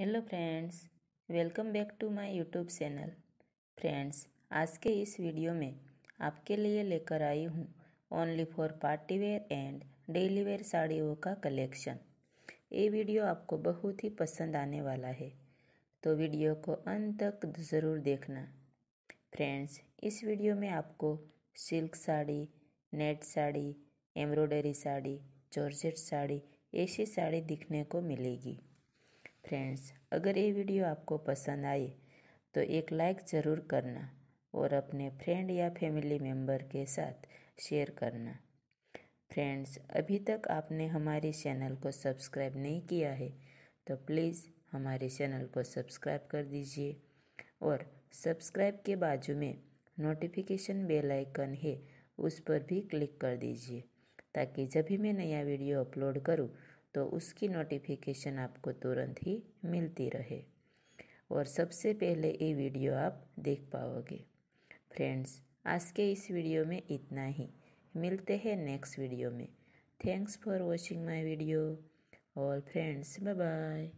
hello friends welcome back to my YouTube channel friends आज के इस वीडियो में आपके लिए लेकर आई हूँ only for party wear and daily wear साड़ियों का कलेक्शन ये वीडियो आपको बहुत ही पसंद आने वाला है तो वीडियो को अंत तक ज़रूर देखना फ्रेंड्स इस वीडियो में आपको silk sari net sari embroidery sari georgette sari ऐसी साड़ी दिखने को मिलेगी फ्रेंड्स अगर ये वीडियो आपको पसंद आए तो एक लाइक ज़रूर करना और अपने फ्रेंड या फैमिली मेम्बर के साथ शेयर करना फ्रेंड्स अभी तक आपने हमारे चैनल को सब्सक्राइब नहीं किया है तो प्लीज़ हमारे चैनल को सब्सक्राइब कर दीजिए और सब्सक्राइब के बाजू में नोटिफिकेशन बेल आइकन है उस पर भी क्लिक कर दीजिए ताकि जब भी मैं नया वीडियो अपलोड करूँ तो उसकी नोटिफिकेशन आपको तुरंत ही मिलती रहे और सबसे पहले ये वीडियो आप देख पाओगे फ्रेंड्स आज के इस वीडियो में इतना ही मिलते हैं नेक्स्ट वीडियो में thanks for watching my video और फ्रेंड्स बाय बाय